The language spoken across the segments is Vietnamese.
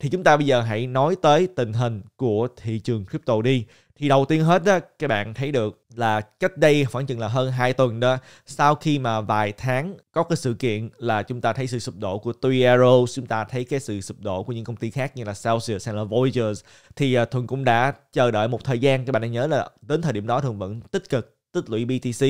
thì chúng ta bây giờ hãy nói tới tình hình của thị trường crypto đi thì đầu tiên hết đó, các bạn thấy được là cách đây khoảng chừng là hơn 2 tuần đó sau khi mà vài tháng có cái sự kiện là chúng ta thấy sự sụp đổ của Tuiero chúng ta thấy cái sự sụp đổ của những công ty khác như là Celsius hay là Voyagers thì à, Thuần cũng đã chờ đợi một thời gian các bạn đã nhớ là đến thời điểm đó thường vẫn tích cực tích lũy BTC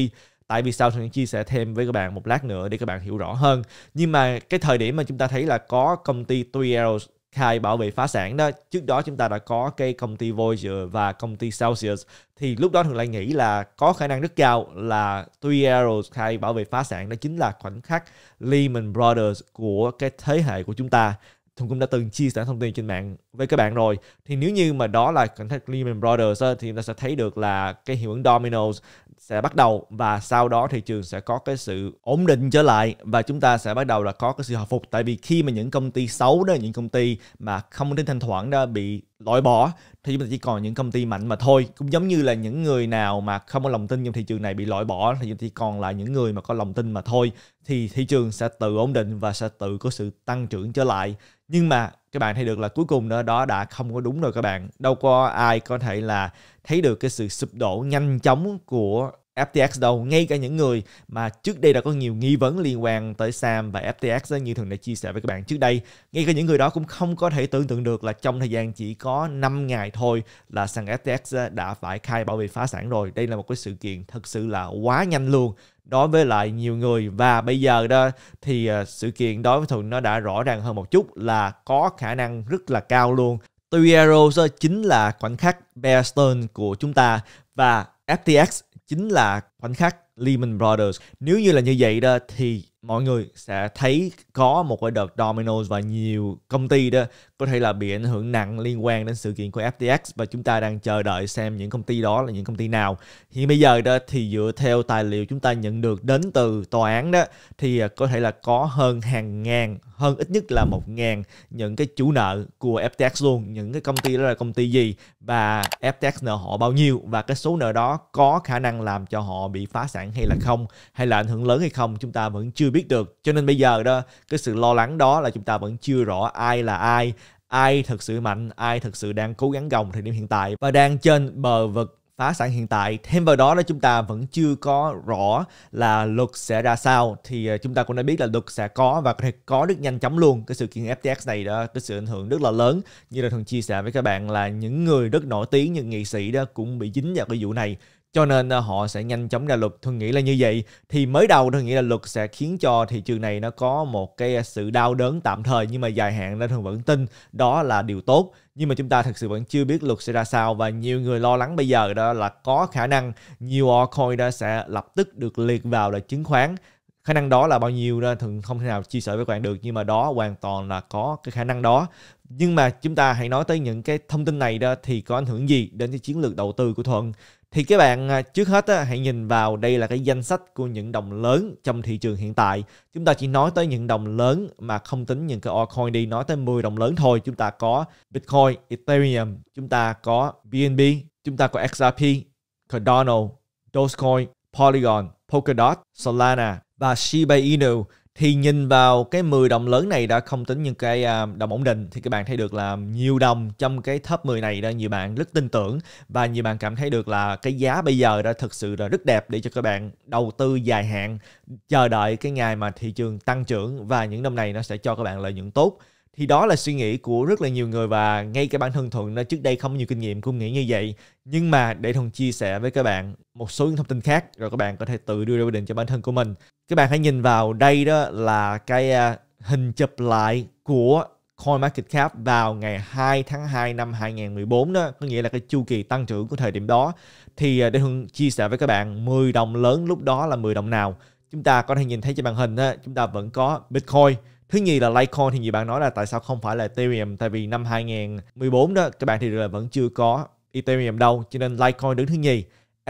tại vì sao Thuận chia sẻ thêm với các bạn một lát nữa để các bạn hiểu rõ hơn nhưng mà cái thời điểm mà chúng ta thấy là có công ty Tuiero khai bảo vệ phá sản đó trước đó chúng ta đã có cái công ty Voyager và công ty Celsius thì lúc đó thường lại nghĩ là có khả năng rất cao là Three Arrows khai bảo vệ phá sản đó chính là khoảnh khắc Lehman Brothers của cái thế hệ của chúng ta Thùng cũng đã từng chia sẻ thông tin trên mạng với các bạn rồi thì nếu như mà đó là contact Lehman Brothers đó, thì chúng ta sẽ thấy được là cái hiệu ứng dominoes sẽ bắt đầu và sau đó thị trường sẽ có cái sự ổn định trở lại và chúng ta sẽ bắt đầu là có cái sự hồi phục tại vì khi mà những công ty xấu đó những công ty mà không tính thanh khoản đã bị loại bỏ thì chúng ta chỉ còn những công ty mạnh mà thôi cũng giống như là những người nào mà không có lòng tin trong thị trường này bị loại bỏ thì chúng ta chỉ còn lại những người mà có lòng tin mà thôi thì thị trường sẽ tự ổn định và sẽ tự có sự tăng trưởng trở lại nhưng mà các bạn thấy được là cuối cùng đó, đó đã không có đúng rồi các bạn đâu có ai có thể là thấy được cái sự sụp đổ nhanh chóng của FTX đâu ngay cả những người mà trước đây đã có nhiều nghi vấn liên quan tới Sam và FTX như thường đã chia sẻ với các bạn trước đây ngay cả những người đó cũng không có thể tưởng tượng được là trong thời gian chỉ có 5 ngày thôi là sàn FTX đã phải khai bảo vệ phá sản rồi đây là một cái sự kiện thật sự là quá nhanh luôn đối với lại nhiều người và bây giờ đó thì à, sự kiện đối với thuận nó đã rõ ràng hơn một chút là có khả năng rất là cao luôn Tuy Arrows chính là khoảnh khắc Bear Stearns của chúng ta và FTX chính là khoảnh khắc Lehman Brothers. Nếu như là như vậy đó thì mọi người sẽ thấy có một cái đợt dominoes và nhiều công ty đó có thể là bị ảnh hưởng nặng liên quan đến sự kiện của FTX và chúng ta đang chờ đợi xem những công ty đó là những công ty nào. Hiện bây giờ đó thì dựa theo tài liệu chúng ta nhận được đến từ tòa án đó thì à, có thể là có hơn hàng ngàn, hơn ít nhất là một ngàn những cái chủ nợ của FTX luôn. Những cái công ty đó là công ty gì và FTX nợ họ bao nhiêu và cái số nợ đó có khả năng làm cho họ bị phá sản hay là không hay là ảnh hưởng lớn hay không chúng ta vẫn chưa biết được cho nên bây giờ đó cái sự lo lắng đó là chúng ta vẫn chưa rõ ai là ai ai thực sự mạnh ai thực sự đang cố gắng gồng thời điểm hiện tại và đang trên bờ vực phá sản hiện tại thêm vào đó là chúng ta vẫn chưa có rõ là luật sẽ ra sao thì à, chúng ta cũng đã biết là luật sẽ có và có thể có rất nhanh chóng luôn cái sự kiện FTX này đó cái sự ảnh hưởng rất là lớn như là thường chia sẻ với các bạn là những người rất nổi tiếng những nghị sĩ đó cũng bị dính vào cái vụ này cho nên ờ, họ sẽ nhanh chóng ra luật thương nghĩ là như vậy thì mới đầu thương nghĩ là luật sẽ khiến cho thị trường này nó có một cái ờ, sự đau đớn tạm thời nhưng mà dài hạn nên thường vẫn tin đó là điều tốt nhưng mà chúng ta thực sự vẫn chưa biết luật sẽ ra sao và nhiều người lo lắng bây giờ đó là có khả năng nhiều altcoin đó sẽ lập tức được liệt vào là chứng khoán khả năng đó là bao nhiêu đó thường không thể nào chia sẻ với các bạn được nhưng mà đó hoàn toàn là có cái khả năng đó nhưng mà chúng ta hãy nói tới những cái thông tin này đó thì có ảnh hưởng gì đến cái chiến lược đầu tư của thuận thì các bạn à, trước hết á, hãy nhìn vào đây là cái danh sách của những đồng lớn trong thị trường hiện tại chúng ta chỉ nói tới những đồng lớn mà không tính những cái altcoin đi nói tới 10 đồng lớn thôi chúng ta có Bitcoin, Ethereum, chúng ta có BNB, chúng ta có XRP, Cardano, Dogecoin, Polygon, Polkadot, Solana và Shiba Inu thì nhìn vào cái 10 đồng lớn này đã không tính những cái à, đồng ổn định thì các bạn thấy được là nhiều đồng trong cái top 10 này đã nhiều bạn rất tin tưởng và nhiều bạn cảm thấy được là cái giá bây giờ đã thực sự là rất đẹp để cho các bạn đầu tư dài hạn chờ đợi cái ngày mà thị trường tăng trưởng và những năm này nó sẽ cho các bạn lợi nhuận tốt thì đó là suy nghĩ của rất là nhiều người và ngay cả bản thân thuận nó trước đây không nhiều kinh nghiệm cũng nghĩ như vậy nhưng mà để thuận chia sẻ với các bạn một số những thông tin khác rồi các bạn có thể tự đưa ra quyết định cho bản thân của mình các bạn hãy nhìn vào đây đó là cái uh, hình chụp lại của CoinMarketCap vào ngày 2 tháng 2 năm 2014 đó, có nghĩa là cái chu kỳ tăng trưởng của thời điểm đó. Thì à, để hương chia sẻ với các bạn 10 đồng lớn lúc đó là 10 đồng nào. Chúng ta có thể nhìn thấy trên màn hình đó, chúng ta vẫn có Bitcoin. Thứ nhì là Litecoin thì nhiều bạn nói là tại sao không phải là Ethereum tại vì năm 2014 đó các bạn thì là vẫn chưa có Ethereum đâu cho nên Litecoin đứng thứ nhì,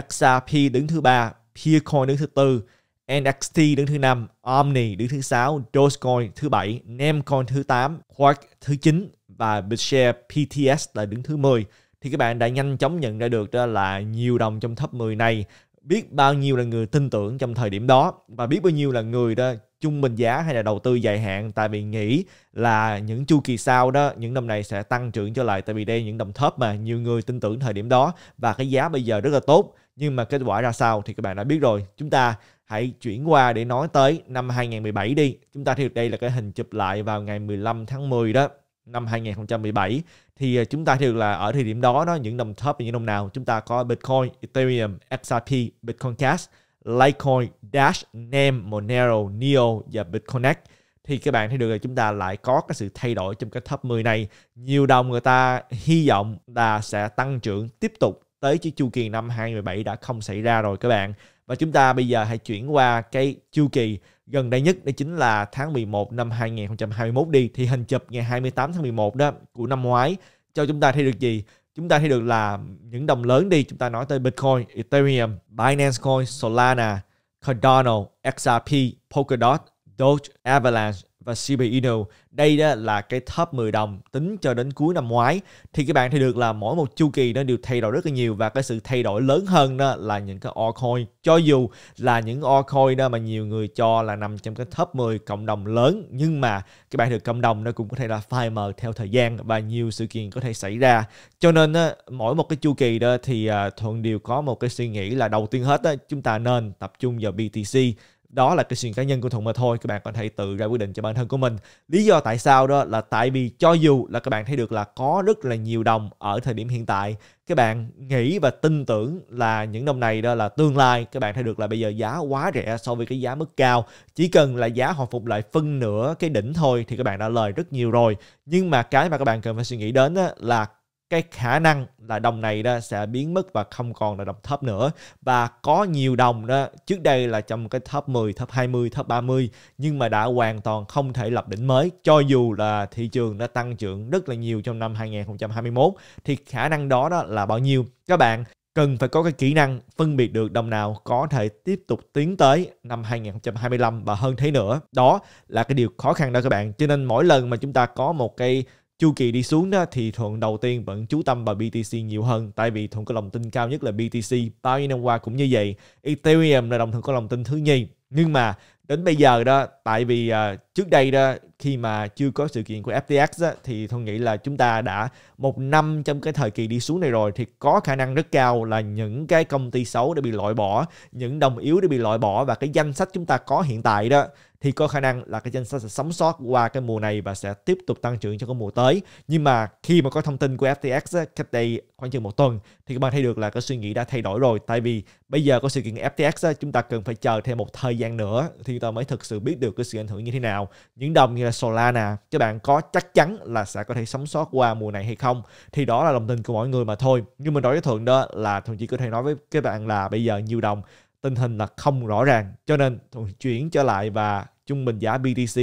XRP đứng thứ ba, Peercoin đứng thứ tư, NXT đứng thứ năm, Omni đứng thứ sáu, Dogecoin thứ bảy, Namcoin thứ 8, Quark thứ 9 và Bitshare PTS là đứng thứ 10 thì các bạn đã nhanh chóng nhận ra được đó là nhiều đồng trong top 10 này biết bao nhiêu là người tin tưởng trong thời điểm đó và biết bao nhiêu là người đó trung bình giá hay là đầu tư dài hạn tại vì nghĩ là những chu kỳ sau đó những năm này sẽ tăng trưởng trở lại tại vì đây những đồng thấp mà nhiều người tin tưởng thời điểm đó và cái giá bây giờ rất là tốt nhưng mà kết quả ra sao thì các bạn đã biết rồi chúng ta hãy chuyển qua để nói tới năm 2017 đi. Chúng ta thấy được đây là cái hình chụp lại vào ngày 15 tháng 10 đó năm 2017 thì à, chúng ta thấy được là ở thời điểm đó đó những đồng top những đồng nào chúng ta có Bitcoin, Ethereum, XRP, Bitcoin Cash, Litecoin, Dash, Name, Monero, Neo và BitConnect thì các bạn thấy được là chúng ta lại có cái sự thay đổi trong cái top 10 này. Nhiều đồng người ta hy vọng là sẽ tăng trưởng tiếp tục tới chứ chu kỳ năm 2017 đã không xảy ra rồi các bạn. Và chúng ta bây giờ hãy chuyển qua cái chu kỳ gần đây nhất đó chính là tháng 11 năm 2021 đi thì hình chụp ngày 28 tháng 11 đó của năm ngoái cho chúng ta thấy được gì? Chúng ta thấy được là những đồng lớn đi chúng ta nói tới Bitcoin, Ethereum, Binance Coin, Solana, Cardano, XRP, Polkadot, Doge, Avalanche, và CB Inu. Đây đó là cái top 10 đồng tính cho đến cuối năm ngoái. Thì các bạn thấy được là mỗi một chu kỳ nó đều thay đổi rất là nhiều và cái sự thay đổi lớn hơn đó là những cái altcoin. Cho dù là những altcoin đó mà nhiều người cho là nằm trong cái top 10 cộng đồng lớn nhưng mà các bạn được cộng đồng nó cũng có thể là phai mờ theo thời gian và nhiều sự kiện có thể xảy ra. Cho nên đó, mỗi một cái chu kỳ đó thì à, Thuận đều có một cái suy nghĩ là đầu tiên hết đó, chúng ta nên tập trung vào BTC đó là cái suy nghĩ cá nhân của thuận mà thôi các bạn có thể tự ra quyết định cho bản thân của mình lý do tại sao đó là tại vì cho dù là các bạn thấy được là có rất là nhiều đồng ở thời điểm hiện tại các bạn nghĩ và tin tưởng là những đồng này đó là tương lai các bạn thấy được là bây giờ giá quá rẻ so với cái giá mức cao chỉ cần là giá hồi phục lại phân nửa cái đỉnh thôi thì các bạn đã lời rất nhiều rồi nhưng mà cái mà các bạn cần phải suy nghĩ đến là cái khả năng là đồng này đó sẽ biến mất và không còn là đồng thấp nữa và có nhiều đồng đó trước đây là trong cái thấp 10, thấp 20, thấp 30 nhưng mà đã hoàn toàn không thể lập đỉnh mới cho dù là thị trường đã tăng trưởng rất là nhiều trong năm 2021 thì khả năng đó đó là bao nhiêu các bạn cần phải có cái kỹ năng phân biệt được đồng nào có thể tiếp tục tiến tới năm 2025 và hơn thế nữa. Đó là cái điều khó khăn đó các bạn. Cho nên mỗi lần mà chúng ta có một cái chu kỳ đi xuống đó thì thuận đầu tiên vẫn chú tâm vào BTC nhiều hơn tại vì thuận có lòng tin cao nhất là BTC bao nhiêu năm qua cũng như vậy Ethereum là đồng thuận có lòng tin thứ nhì nhưng mà đến bây giờ đó tại vì uh, trước đây đó khi mà chưa có sự kiện của FTX á, thì thuận nghĩ là chúng ta đã một năm trong cái thời kỳ đi xuống này rồi thì có khả năng rất cao là những cái công ty xấu đã bị loại bỏ những đồng yếu đã bị loại bỏ và cái danh sách chúng ta có hiện tại đó thì có khả năng là cái danh sách sẽ sống sót qua cái mùa này và sẽ tiếp tục tăng trưởng cho cái mùa tới nhưng mà khi mà có thông tin của FTX cách đây khoảng chừng một tuần thì các bạn thấy được là cái suy nghĩ đã thay đổi rồi tại vì bây giờ có sự kiện FTX chúng ta cần phải chờ thêm một thời gian nữa thì chúng ta mới thực sự biết được cái sự ảnh hưởng như thế nào những đồng như là Solana các bạn có chắc chắn là sẽ có thể sống sót qua mùa này hay không thì đó là lòng tin của mọi người mà thôi nhưng mà đối với thượng đó là thậm chỉ có thể nói với các bạn là bây giờ nhiều đồng tình hình là không rõ ràng cho nên chuyển trở lại và trung bình giá BTC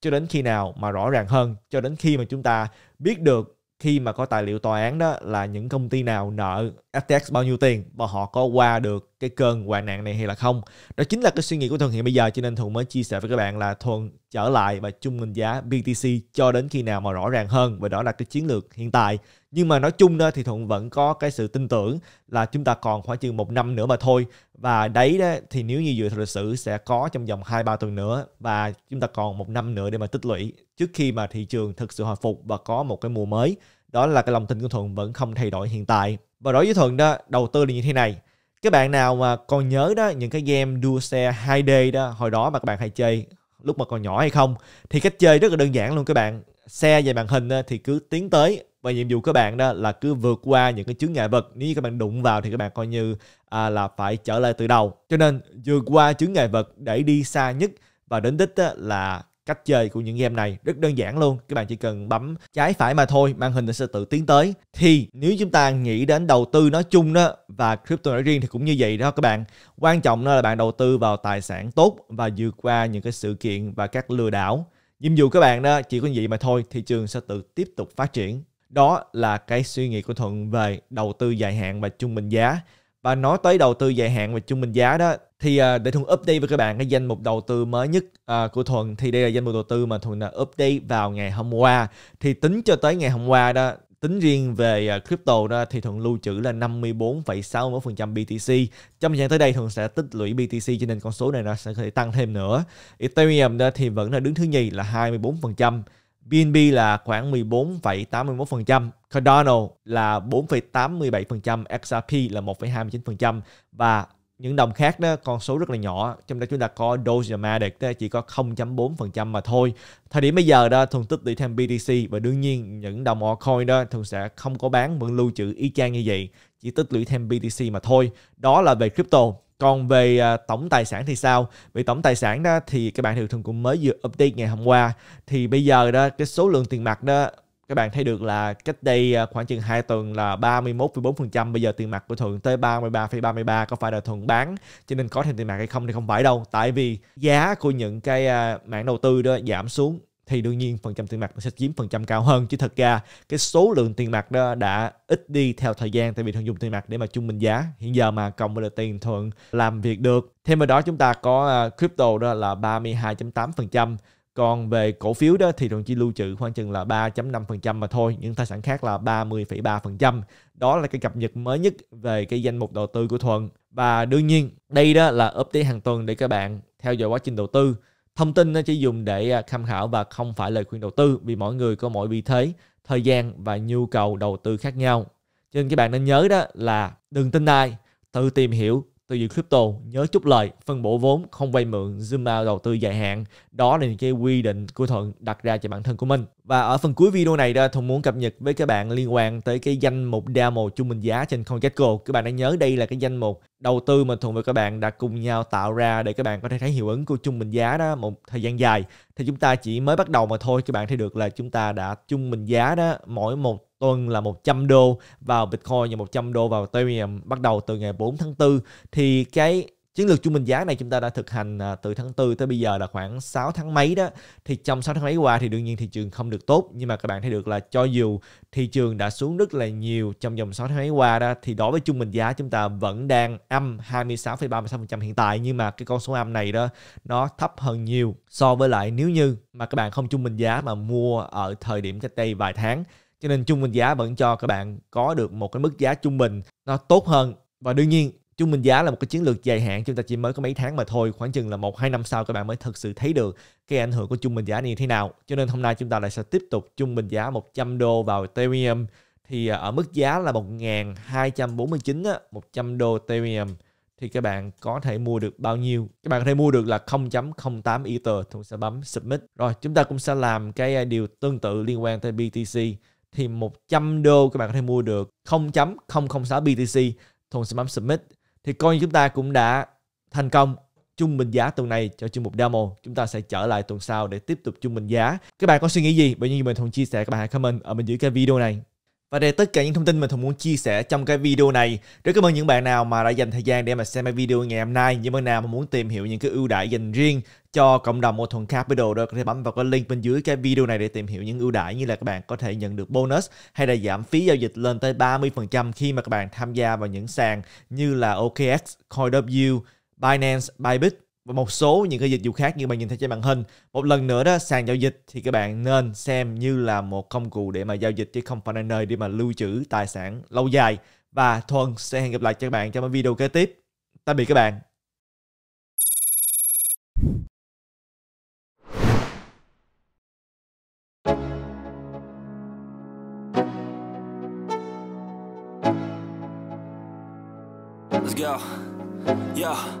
cho đến khi nào mà rõ ràng hơn, cho đến khi mà chúng ta biết được khi mà có tài liệu tòa án đó là những công ty nào nợ FTX bao nhiêu tiền và họ có qua được cái cơn hoạn nạn này hay là không. Đó chính là cái suy nghĩ của Thuận hiện bây giờ cho nên Thuận mới chia sẻ với các bạn là Thuận trở lại và chung mệnh giá BTC cho đến khi nào mà rõ ràng hơn và đó là cái chiến lược hiện tại nhưng mà nói chung đó thì thuận vẫn có cái sự tin tưởng là chúng ta còn khoảng chừng một năm nữa mà thôi và đấy đó, thì nếu như dựa theo lịch sử sẽ có trong vòng hai ba tuần nữa và chúng ta còn một năm nữa để mà tích lũy trước khi mà thị trường thực sự hồi phục và có một cái mùa mới đó là cái lòng tin của thuận vẫn không thay đổi hiện tại và đối với thuận đó đầu tư là như thế này các bạn nào mà còn nhớ đó những cái game đua xe 2D đó hồi đó mà các bạn hay chơi lúc mà còn nhỏ hay không thì cách chơi rất là đơn giản luôn các bạn xe về màn hình ờ, thì cứ tiến tới và nhiệm vụ các bạn đó là cứ vượt qua những cái chướng ngại vật nếu như các bạn đụng vào thì các bạn coi như à, là phải trở lại từ đầu cho nên vượt qua chướng ngại vật để đi xa nhất và đến đích là cách chơi của những game này rất đơn giản luôn các bạn chỉ cần bấm trái phải mà thôi màn hình nó sẽ tự tiến tới thì nếu chúng ta nghĩ đến đầu tư nói chung đó và crypto nói riêng thì cũng như vậy đó các bạn quan trọng đó là bạn đầu tư vào tài sản tốt và vượt qua những cái sự kiện và các lừa đảo nhiệm vụ các bạn đó chỉ có như vậy mà thôi thị trường sẽ tự tiếp tục phát triển đó là cái suy nghĩ của thuận về đầu tư dài hạn và trung bình giá và nói tới đầu tư dài hạn và trung bình giá đó thì uh, để thuần update với các bạn cái danh mục đầu tư mới nhất uh, của thuần thì đây là danh mục đầu tư mà thuần là update vào ngày hôm qua thì tính cho tới ngày hôm qua đó tính riêng về à, crypto đó thì thuận lưu trữ là 54,61% BTC. Trong thời gian tới đây thuận sẽ tích lũy BTC cho nên con số này nó sẽ có thể tăng thêm nữa. Ethereum đó thì vẫn là đứng thứ nhì là 24%. BNB là khoảng 14,81%, Cardano là 4,87%, XRP là 1,29% và những đồng khác đó con số rất là nhỏ trong đó chúng ta có Doge và Dogeamatic đó chỉ có 0.4% mà thôi thời điểm bây giờ đó thường tích lũy thêm BTC và đương nhiên những đồng altcoin đó thường sẽ không có bán vẫn lưu trữ y chang như vậy chỉ tích lũy thêm BTC mà thôi đó là về crypto còn về à, tổng tài sản thì sao? Về tổng tài sản đó thì các bạn thường thường cũng mới vừa update ngày hôm qua thì bây giờ đó cái số lượng tiền mặt đó các bạn thấy được là cách đây à, khoảng chừng 2 tuần là 31,4% bây giờ tiền mặt của Thuận tới 33,33 có phải là Thuận bán cho nên có thêm tiền mặt hay không thì không phải đâu tại vì giá của những cái à, mảng đầu tư đó giảm xuống thì đương nhiên phần trăm tiền mặt nó sẽ chiếm phần trăm cao hơn chứ thật ra cái số lượng tiền mặt đó đã ít đi theo thời gian tại vì thường dùng tiền mặt để mà trung bình giá hiện giờ mà cộng với là tiền thuận làm việc được thêm vào đó chúng ta có à, crypto đó là 32.8% còn về cổ phiếu đó thì đồng chỉ lưu trữ khoảng chừng là 3.5% mà thôi, những tài sản khác là 30,3%. Đó là cái cập nhật mới nhất về cái danh mục đầu tư của Thuận. Và đương nhiên, đây đó là update hàng tuần để các bạn theo dõi quá trình đầu tư. Thông tin nó chỉ dùng để à, tham khảo và không phải lời khuyên đầu tư vì mỗi người có mỗi vị thế, thời gian và nhu cầu đầu tư khác nhau. Cho nên các bạn nên nhớ đó là đừng tin ai, tự tìm hiểu, từ dự crypto nhớ chút lời phân bổ vốn không vay mượn zoom out đầu tư dài hạn đó là những cái quy định của thuận đặt ra cho bản thân của mình và ở phần cuối video này đó thuận muốn cập nhật với các bạn liên quan tới cái danh mục demo trung bình giá trên CoinGecko các bạn đã nhớ đây là cái danh mục đầu tư mà thuận và các bạn đã cùng nhau tạo ra để các bạn có thể thấy hiệu ứng của trung bình giá đó một thời gian dài thì chúng ta chỉ mới bắt đầu mà thôi các bạn thấy được là chúng ta đã trung bình giá đó mỗi một tuần là 100 đô vào Bitcoin và 100 đô vào Ethereum bắt đầu từ ngày 4 tháng 4 thì cái chiến lược trung bình giá này chúng ta đã thực hành à, từ tháng 4 tới bây giờ là khoảng 6 tháng mấy đó thì trong 6 tháng mấy qua thì đương nhiên thị trường không được tốt nhưng mà các bạn thấy được là cho dù thị trường đã xuống rất là nhiều trong vòng 6 tháng mấy qua đó thì đối với trung bình giá chúng ta vẫn đang âm 26,36% hiện tại nhưng mà cái con số âm này đó nó thấp hơn nhiều so với lại nếu như mà các bạn không trung bình giá mà mua ở thời điểm cách đây vài tháng cho nên trung bình giá vẫn cho các bạn có được một cái mức giá trung bình nó tốt hơn và đương nhiên trung bình giá là một cái chiến lược dài hạn chúng ta chỉ mới có mấy tháng mà thôi khoảng chừng là một hai năm sau các bạn mới thực sự thấy được cái ảnh hưởng của trung bình giá như thế nào cho nên hôm nay chúng ta lại sẽ tiếp tục trung bình giá 100 đô vào Ethereum thì à, ở mức giá là 1249 100 đô Ethereum thì các bạn có thể mua được bao nhiêu các bạn có thể mua được là 0.08 Ether chúng sẽ bấm submit rồi chúng ta cũng sẽ làm cái à, điều tương tự liên quan tới BTC thì 100 đô các bạn có thể mua được 0.006 BTC Thùng sẽ bấm Submit thì coi như chúng ta cũng đã thành công trung bình giá tuần này cho chương mục demo chúng ta sẽ trở lại tuần sau để tiếp tục trung bình giá các bạn có suy nghĩ gì bởi như mình thường chia sẻ các bạn hãy comment ở bên dưới cái video này và đây tất cả những thông tin mà Thùng muốn chia sẻ trong cái video này. Rất cảm ơn những bạn nào mà đã dành thời gian để mà xem cái video ngày hôm nay. Những bạn nào mà muốn tìm hiểu những cái ưu đãi dành riêng cho cộng đồng Mô Thuần Capital đó có thể bấm vào cái link bên dưới cái video này để tìm hiểu những ưu đãi như là các bạn có thể nhận được bonus hay là giảm phí giao dịch lên tới 30% khi mà các bạn tham gia vào những sàn như là OKX, CoinW, Binance, Bybit và một số những cái dịch vụ khác như bạn nhìn thấy trên màn hình. Một lần nữa đó, sàn giao dịch thì các bạn nên xem như là một công cụ để mà giao dịch chứ không phải là nơi để mà lưu trữ tài sản lâu dài. Và Thuần sẽ hẹn gặp lại các bạn trong video kế tiếp. Tạm biệt các bạn. Let's go. Yeah.